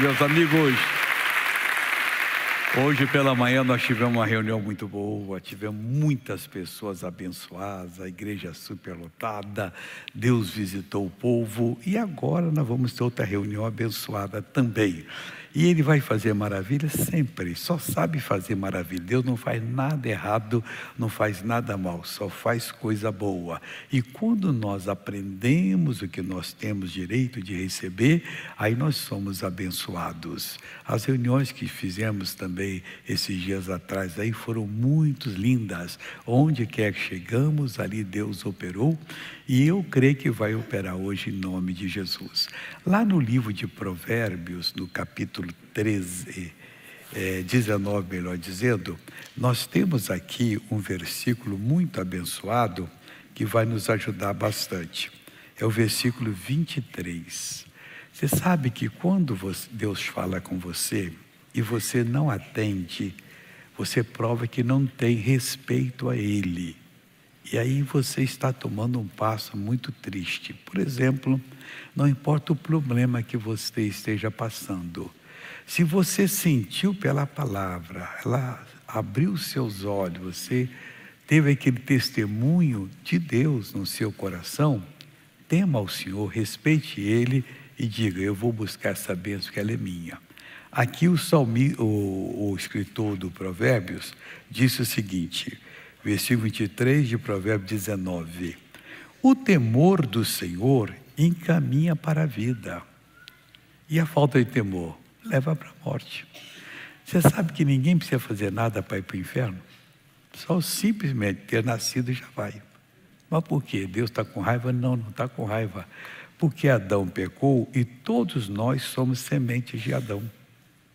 meus amigos. Hoje pela manhã nós tivemos uma reunião muito boa, tivemos muitas pessoas abençoadas, a igreja é superlotada, Deus visitou o povo e agora nós vamos ter outra reunião abençoada também. E ele vai fazer maravilha sempre, só sabe fazer maravilha. Deus não faz nada errado, não faz nada mal, só faz coisa boa. E quando nós aprendemos o que nós temos direito de receber, aí nós somos abençoados. As reuniões que fizemos também esses dias atrás aí foram muito lindas. Onde quer que chegamos, ali Deus operou e eu creio que vai operar hoje em nome de Jesus. Lá no livro de Provérbios, no capítulo capítulo 13, é, 19, melhor dizendo, nós temos aqui um versículo muito abençoado que vai nos ajudar bastante. É o versículo 23. Você sabe que quando Deus fala com você e você não atende, você prova que não tem respeito a Ele. E aí você está tomando um passo muito triste. Por exemplo, não importa o problema que você esteja passando, se você sentiu pela palavra, ela abriu seus olhos, você teve aquele testemunho de Deus no seu coração, tema ao Senhor, respeite Ele e diga: Eu vou buscar essa bênção que ela é minha. Aqui o, salmi, o, o escritor do Provérbios disse o seguinte, versículo 23 de Provérbios 19: O temor do Senhor encaminha para a vida. E a falta de temor? leva para a morte. Você sabe que ninguém precisa fazer nada para ir para o inferno? Só simplesmente ter nascido já vai. Mas por quê? Deus está com raiva? Não, não está com raiva. Porque Adão pecou e todos nós somos sementes de Adão.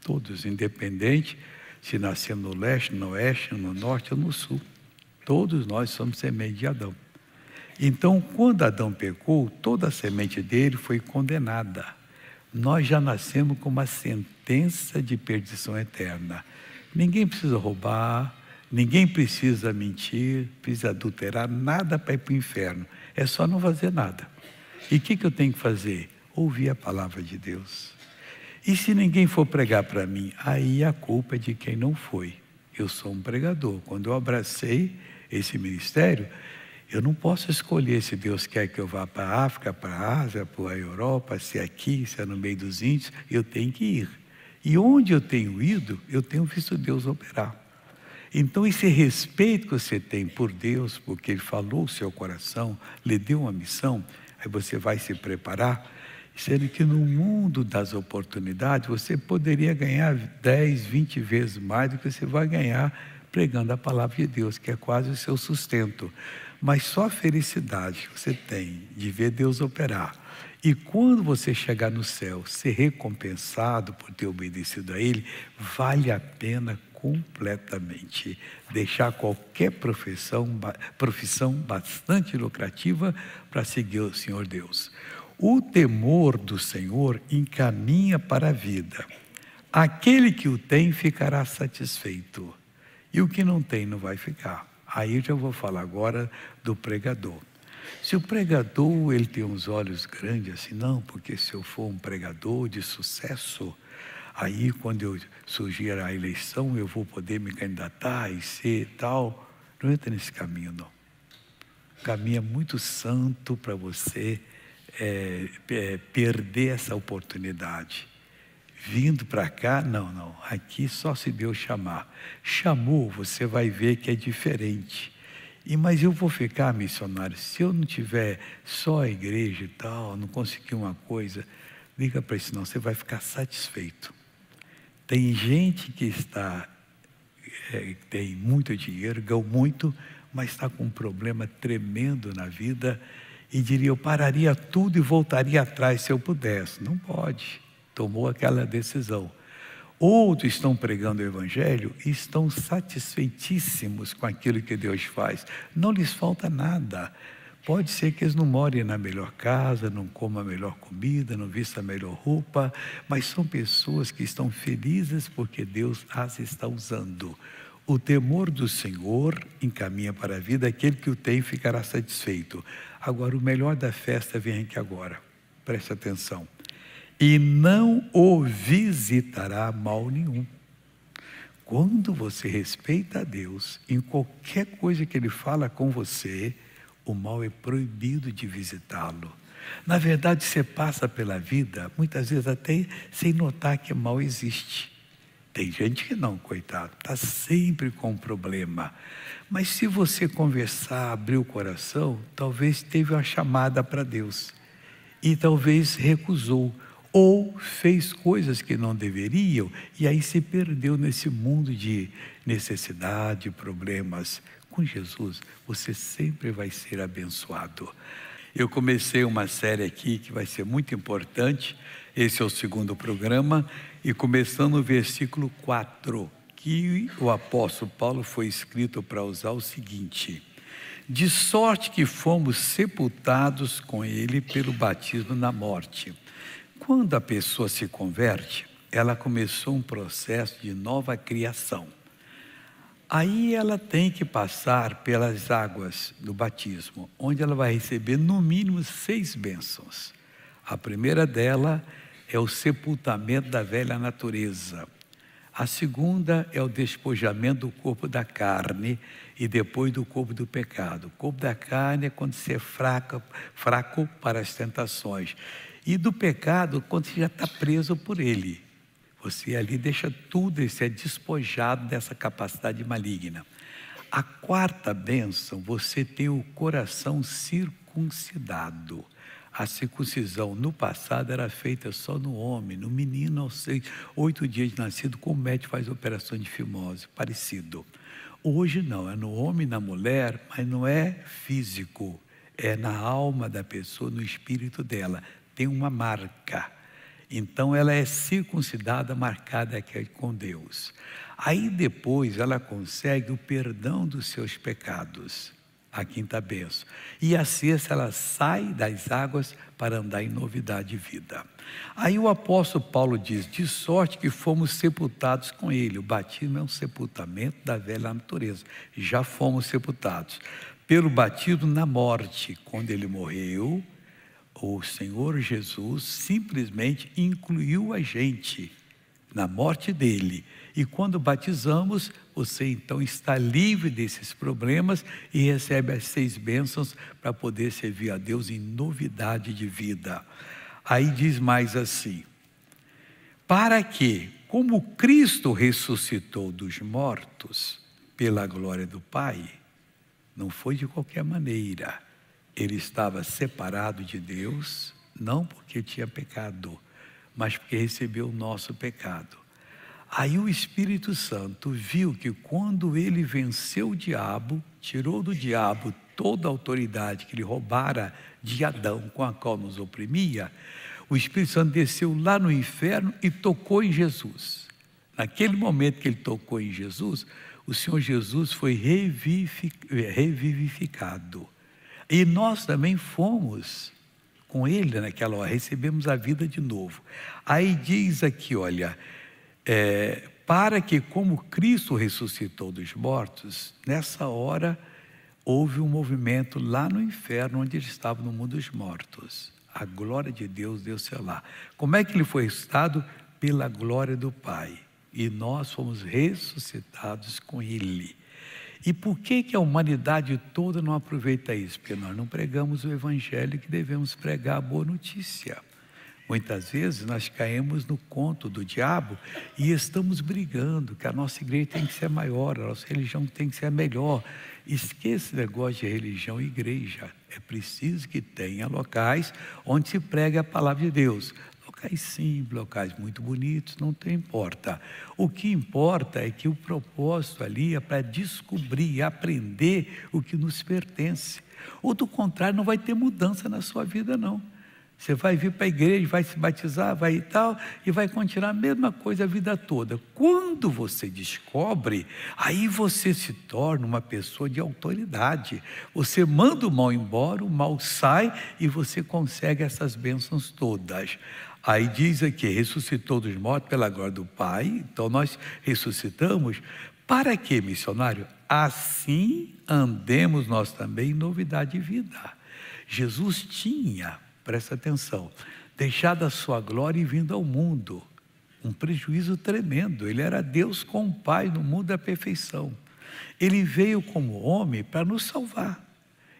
Todos, independente se nascer no leste, no oeste, no norte ou no sul. Todos nós somos sementes de Adão. Então, quando Adão pecou, toda a semente dele foi condenada. Nós já nascemos com uma sentença de perdição eterna. Ninguém precisa roubar, ninguém precisa mentir, precisa adulterar, nada para ir para o inferno. É só não fazer nada. E o que, que eu tenho que fazer? Ouvir a palavra de Deus. E se ninguém for pregar para mim, aí a culpa é de quem não foi. Eu sou um pregador. Quando eu abracei esse ministério, eu não posso escolher se Deus quer que eu vá para a África, para a Ásia, para a Europa, se é aqui, se é no meio dos índios, eu tenho que ir. E onde eu tenho ido, eu tenho visto Deus operar. Então, esse respeito que você tem por Deus, porque Ele falou o seu coração, lhe deu uma missão, aí você vai se preparar, sendo que no mundo das oportunidades você poderia ganhar 10, 20 vezes mais do que você vai ganhar pregando a palavra de Deus, que é quase o seu sustento. Mas só a felicidade que você tem de ver Deus operar. E quando você chegar no céu, ser recompensado por ter obedecido a Ele, vale a pena completamente. Deixar qualquer profissão, profissão bastante lucrativa para seguir o Senhor Deus. O temor do Senhor encaminha para a vida. Aquele que o tem ficará satisfeito, e o que não tem não vai ficar. Aí eu já vou falar agora do pregador. Se o pregador ele tem uns olhos grandes assim, não, porque se eu for um pregador de sucesso, aí quando eu surgir a eleição eu vou poder me candidatar e ser tal. Não entra nesse caminho, não. O caminho é muito santo para você é, é, perder essa oportunidade vindo para cá, não, não. Aqui só se Deus chamar. Chamou, você vai ver que é diferente. E mas eu vou ficar missionário. Se eu não tiver só a igreja e tal, não conseguir uma coisa, liga para isso não, você vai ficar satisfeito. Tem gente que está é, tem muito dinheiro, ganhou muito, mas está com um problema tremendo na vida e diria eu pararia tudo e voltaria atrás se eu pudesse. Não pode tomou aquela decisão. Outros estão pregando o Evangelho e estão satisfeitíssimos com aquilo que Deus faz. Não lhes falta nada. Pode ser que eles não morem na melhor casa, não comam a melhor comida, não vista a melhor roupa, mas são pessoas que estão felizes porque Deus as está usando. O temor do Senhor encaminha para a vida, aquele que o tem ficará satisfeito. Agora, o melhor da festa vem aqui agora. Preste atenção e não o visitará mal nenhum. Quando você respeita a Deus, em qualquer coisa que Ele fala com você, o mal é proibido de visitá-lo. Na verdade, você passa pela vida, muitas vezes até sem notar que mal existe. Tem gente que não, coitado, está sempre com problema. Mas se você conversar, abrir o coração, talvez teve uma chamada para Deus. E talvez recusou, ou fez coisas que não deveriam e aí se perdeu nesse mundo de necessidade, problemas. Com Jesus, você sempre vai ser abençoado. Eu comecei uma série aqui que vai ser muito importante. Esse é o segundo programa e começando no versículo 4, que o apóstolo Paulo foi escrito para usar o seguinte: De sorte que fomos sepultados com ele pelo batismo na morte quando a pessoa se converte, ela começou um processo de nova criação. Aí ela tem que passar pelas águas do batismo, onde ela vai receber no mínimo seis bênçãos. A primeira dela é o sepultamento da velha natureza. A segunda é o despojamento do corpo da carne e depois do corpo do pecado. O corpo da carne é quando você é fraco, fraco para as tentações e do pecado quando você já está preso por ele. Você ali deixa tudo e se é despojado dessa capacidade maligna. A quarta bênção, você tem o coração circuncidado. A circuncisão no passado era feita só no homem, no menino aos seis, oito dias de nascido, como o médico faz operação de fimose, parecido. Hoje não, é no homem e na mulher, mas não é físico, é na alma da pessoa, no espírito dela tem uma marca. Então ela é circuncidada, marcada aqui com Deus. Aí depois ela consegue o perdão dos seus pecados, a quinta benção. E a sexta ela sai das águas para andar em novidade de vida. Aí o apóstolo Paulo diz: De sorte que fomos sepultados com ele. O batismo é um sepultamento da velha natureza. Já fomos sepultados. Pelo batismo na morte, quando ele morreu, o Senhor Jesus simplesmente incluiu a gente na morte dele. E quando batizamos, você então está livre desses problemas e recebe as seis bênçãos para poder servir a Deus em novidade de vida. Aí diz mais assim: para que, como Cristo ressuscitou dos mortos pela glória do Pai, não foi de qualquer maneira ele estava separado de Deus, não porque tinha pecado, mas porque recebeu o nosso pecado. Aí o Espírito Santo viu que quando ele venceu o diabo, tirou do diabo toda a autoridade que ele roubara de Adão, com a qual nos oprimia, o Espírito Santo desceu lá no inferno e tocou em Jesus. Naquele momento que ele tocou em Jesus, o Senhor Jesus foi revivificado. E nós também fomos com ele naquela hora, recebemos a vida de novo. Aí diz aqui, olha, é, para que, como Cristo ressuscitou dos mortos, nessa hora houve um movimento lá no inferno, onde ele estava no mundo dos mortos. A glória de Deus deu-se lá. Como é que ele foi ressuscitado? Pela glória do Pai. E nós fomos ressuscitados com ele. E por que, que a humanidade toda não aproveita isso? Porque nós não pregamos o evangelho que devemos pregar a boa notícia. Muitas vezes nós caímos no conto do diabo e estamos brigando que a nossa igreja tem que ser maior, a nossa religião tem que ser melhor. Esqueça o negócio de religião e igreja. É preciso que tenha locais onde se pregue a palavra de Deus locais sim, locais muito bonitos, não tem importa. O que importa é que o propósito ali é para descobrir, aprender o que nos pertence. Ou do contrário, não vai ter mudança na sua vida, não. Você vai vir para a igreja, vai se batizar, vai e tal, e vai continuar a mesma coisa a vida toda. Quando você descobre, aí você se torna uma pessoa de autoridade. Você manda o mal embora, o mal sai e você consegue essas bênçãos todas. Aí diz aqui: ressuscitou dos mortos pela glória do Pai, então nós ressuscitamos. Para que, missionário? Assim andemos nós também em novidade de vida. Jesus tinha, presta atenção, deixado a sua glória e vindo ao mundo. Um prejuízo tremendo. Ele era Deus com o Pai no mundo da perfeição. Ele veio como homem para nos salvar.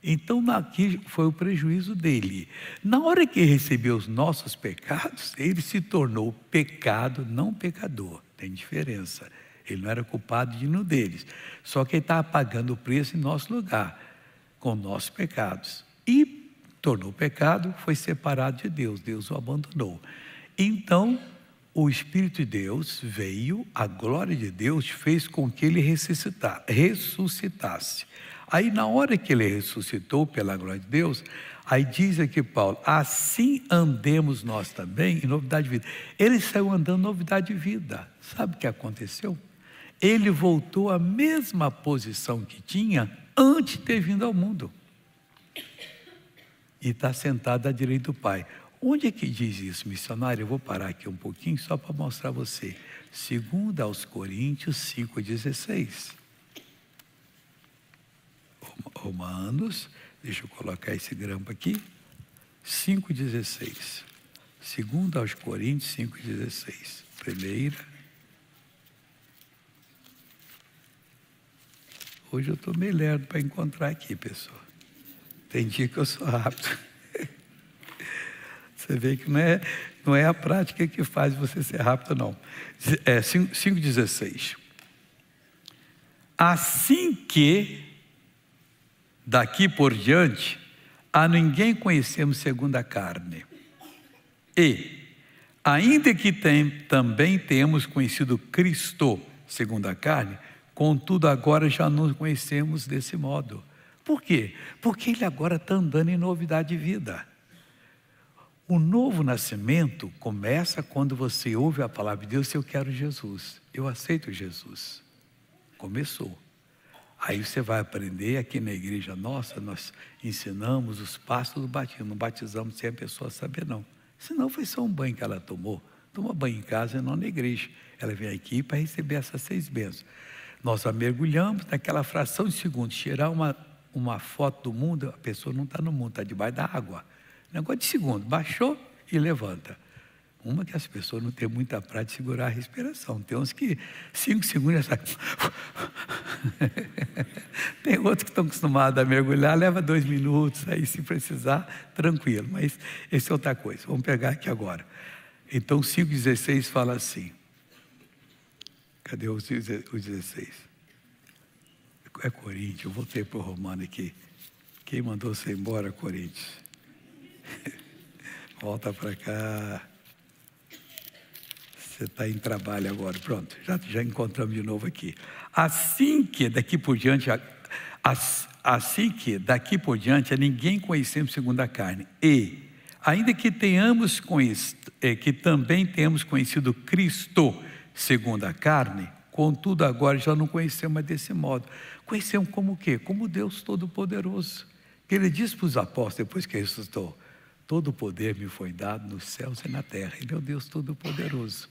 Então, aqui foi o prejuízo dele. Na hora que recebeu os nossos pecados, ele se tornou pecado, não pecador. Tem diferença. Ele não era culpado de nenhum deles. Só que ele estava pagando o preço em nosso lugar, com nossos pecados. E tornou pecado, foi separado de Deus. Deus o abandonou. Então, o Espírito de Deus veio, a glória de Deus fez com que ele ressuscitasse. Aí, na hora que ele ressuscitou, pela glória de Deus, aí diz aqui Paulo: assim andemos nós também em novidade de vida. Ele saiu andando novidade de vida. Sabe o que aconteceu? Ele voltou à mesma posição que tinha antes de ter vindo ao mundo. E está sentado à direita do Pai. Onde é que diz isso, missionário? Eu vou parar aqui um pouquinho só para mostrar a você. Segundo aos Coríntios 5,16. Romanos, deixa eu colocar esse grampo aqui, 5,16. Segunda aos Coríntios, 5,16. Primeira. Hoje eu estou meio lerdo para encontrar aqui, pessoal. Tem dia que eu sou rápido. Você vê que não é, não é a prática que faz você ser rápido, não. É 5,16. Assim que Daqui por diante, a ninguém conhecemos segundo a carne. E, ainda que tem, também temos conhecido Cristo segundo a carne, contudo agora já não conhecemos desse modo. Por quê? Porque ele agora está andando em novidade de vida. O novo nascimento começa quando você ouve a palavra de Deus, eu quero Jesus, eu aceito Jesus. Começou. Aí você vai aprender, aqui na igreja nossa, nós ensinamos os passos do batismo. Não batizamos sem a pessoa saber, não. Senão foi só um banho que ela tomou. Toma banho em casa e não na igreja. Ela vem aqui para receber essas seis bênçãos. Nós a mergulhamos naquela fração de segundo. Tirar uma, uma foto do mundo, a pessoa não está no mundo, está debaixo da água. Negócio de segundo. Baixou e levanta. Uma que as pessoas não têm muita prática de segurar a respiração. Tem uns que cinco segundos já saem. Tem outros que estão acostumados a mergulhar, leva dois minutos, aí se precisar, tranquilo. Mas essa é outra coisa. Vamos pegar aqui agora. Então 5,16 fala assim. Cadê os 16? É Coríntios, eu voltei para o Romano aqui. Quem mandou você embora, Coríntios? Volta para cá. Você está em trabalho agora, pronto, já, já encontramos de novo aqui. Assim que daqui por diante, assim que daqui por diante a é ninguém conhecemos segundo a carne. E, ainda que tenhamos conhecido, é, que também tenhamos conhecido Cristo segundo a carne, contudo agora já não conhecemos mais desse modo. Conhecemos como o quê? Como Deus Todo-Poderoso. Que ele disse para os apóstolos depois que ressuscitou Todo o poder me foi dado nos céus e na terra. Ele é o Deus Todo-Poderoso.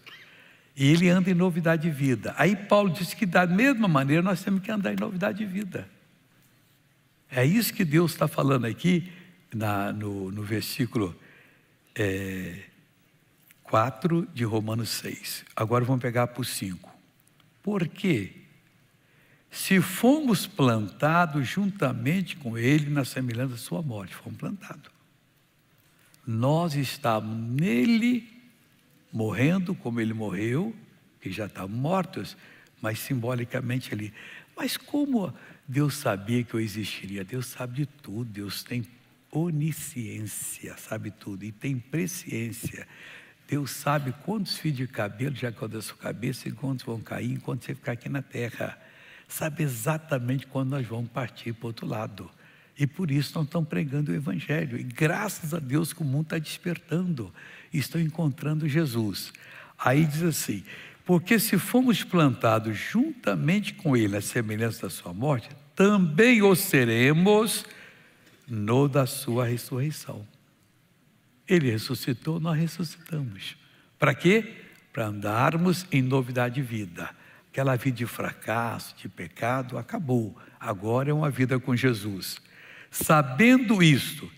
E ele anda em novidade de vida. Aí Paulo disse que da mesma maneira nós temos que andar em novidade de vida. É isso que Deus está falando aqui na, no, no, versículo é, 4 de Romanos 6. Agora vamos pegar para o 5. Por quê? Se fomos plantados juntamente com ele na semelhança da sua morte, fomos plantados nós estamos nele morrendo como ele morreu, que já está mortos, mas simbolicamente ali. Mas como Deus sabia que eu existiria? Deus sabe de tudo, Deus tem onisciência, sabe tudo, e tem presciência. Deus sabe quantos fios de cabelo já caiu da sua cabeça e quantos vão cair enquanto você ficar aqui na terra. Sabe exatamente quando nós vamos partir para o outro lado. E por isso não estão pregando o Evangelho. E graças a Deus que o mundo está despertando e estão encontrando Jesus. Aí diz assim: porque se fomos plantados juntamente com Ele na semelhança da Sua morte, também o seremos no da Sua ressurreição. Ele ressuscitou, nós ressuscitamos. Para quê? Para andarmos em novidade de vida. Aquela vida de fracasso, de pecado, acabou. Agora é uma vida com Jesus. Sabendo isto,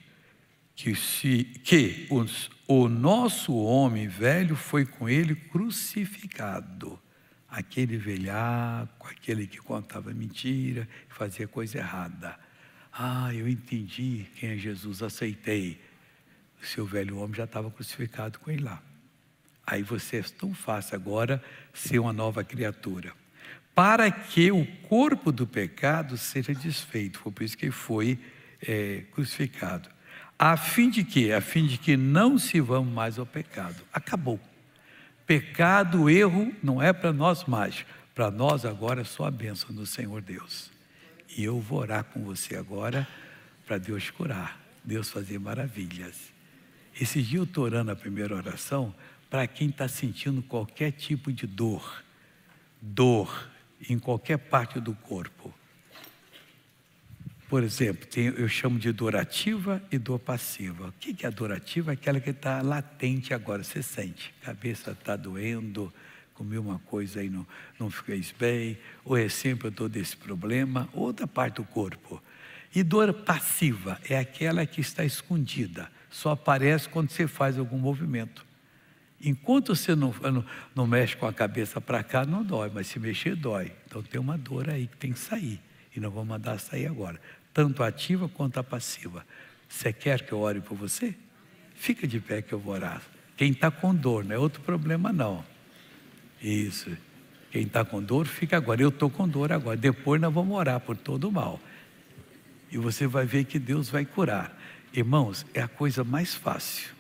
que, se, que os, o nosso homem velho foi com ele crucificado. Aquele velhaco, aquele que contava mentira, fazia coisa errada. Ah, eu entendi quem é Jesus, aceitei. O seu velho homem já estava crucificado com ele lá. Aí você é tão fácil agora ser uma nova criatura. Para que o corpo do pecado seja desfeito. Foi por isso que foi é, crucificado, a fim de que, a fim de que não se vamos mais ao pecado. Acabou. Pecado, erro, não é para nós mais. Para nós agora é só a bênção do Senhor Deus. E eu vou orar com você agora para Deus curar, Deus fazer maravilhas. Esse dia eu estou orando a primeira oração para quem está sentindo qualquer tipo de dor, dor em qualquer parte do corpo. Por exemplo, tem, eu chamo de dor ativa e dor passiva. O que é a dor ativa? Aquela que está latente agora, você sente. cabeça está doendo, comi uma coisa e não, não fiquei bem, ou é sempre eu estou desse problema, outra parte do corpo. E dor passiva é aquela que está escondida, só aparece quando você faz algum movimento. Enquanto você não, não, não mexe com a cabeça para cá, não dói, mas se mexer, dói. Então tem uma dor aí que tem que sair. E não vou mandar sair agora. Tanto a ativa quanto a passiva. Você quer que eu ore por você? Fica de pé que eu vou orar. Quem está com dor, não é outro problema, não. Isso. Quem está com dor, fica agora. Eu estou com dor agora. Depois nós vamos orar por todo o mal. E você vai ver que Deus vai curar. Irmãos, é a coisa mais fácil.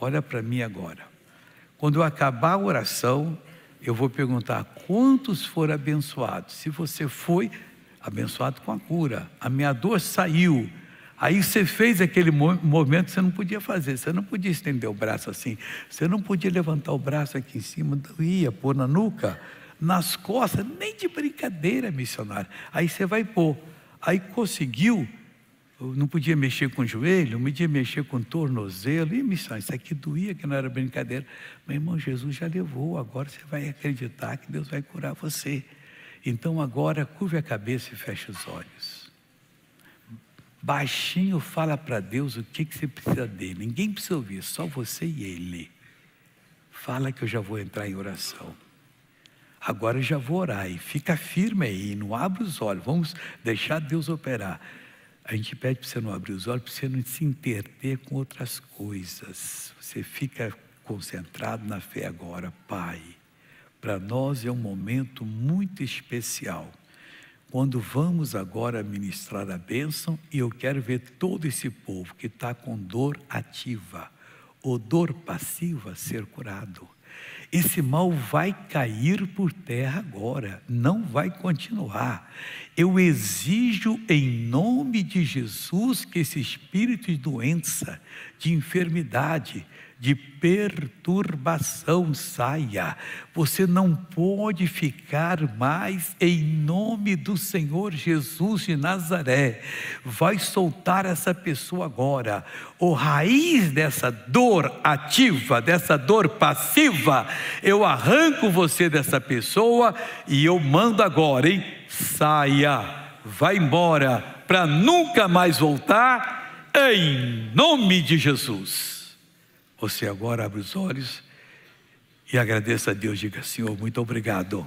Olha para mim agora. Quando eu acabar a oração, eu vou perguntar quantos foram abençoados. Se você foi, abençoado com a cura. A minha dor saiu. Aí você fez aquele movimento que você não podia fazer, você não podia estender o braço assim, você não podia levantar o braço aqui em cima, ia pôr na nuca, nas costas, nem de brincadeira, missionário. Aí você vai pôr. Aí conseguiu, não podia mexer com o joelho, não podia mexer com o tornozelo, e missão, isso aqui doía, que não era brincadeira. Mas irmão, Jesus já levou, agora você vai acreditar que Deus vai curar você. Então agora curve a cabeça e feche os olhos. Baixinho fala para Deus o que, que você precisa dele. Ninguém precisa ouvir, só você e ele. Fala que eu já vou entrar em oração. Agora eu já vou orar e fica firme aí, não abre os olhos. Vamos deixar Deus operar. A gente pede para você não abrir os olhos, para você não se interter com outras coisas. Você fica concentrado na fé agora, Pai para nós é um momento muito especial. Quando vamos agora ministrar a bênção, e eu quero ver todo esse povo que está com dor ativa ou dor passiva ser curado. Esse mal vai cair por terra agora, não vai continuar. Eu exijo, em nome de Jesus, que esse espírito de doença, de enfermidade, de perturbação saia. Você não pode ficar mais em nome do Senhor Jesus de Nazaré. Vai soltar essa pessoa agora. O raiz dessa dor ativa, dessa dor passiva, eu arranco você dessa pessoa e eu mando agora, hein? Saia, vai embora para nunca mais voltar. Em nome de Jesus. Você agora abre os olhos e agradeça a Deus. Diga, Senhor, muito obrigado.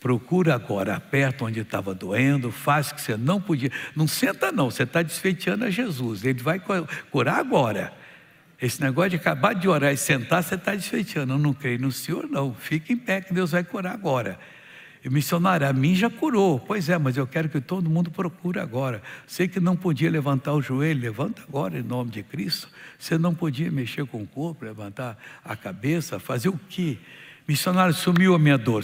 Procura agora, aperta onde estava doendo, faz que você não podia. Não senta, não, você está desfeiteando a Jesus. Ele vai curar agora. Esse negócio de acabar de orar e sentar, você está desfeiteando. Eu não creio no Senhor, não. Fique em pé que Deus vai curar agora missionário, a mim já curou. Pois é, mas eu quero que todo mundo procure agora. Sei que não podia levantar o joelho, levanta agora em nome de Cristo. Você não podia mexer com o corpo, levantar a cabeça, fazer o quê? Missionário, sumiu a minha dor.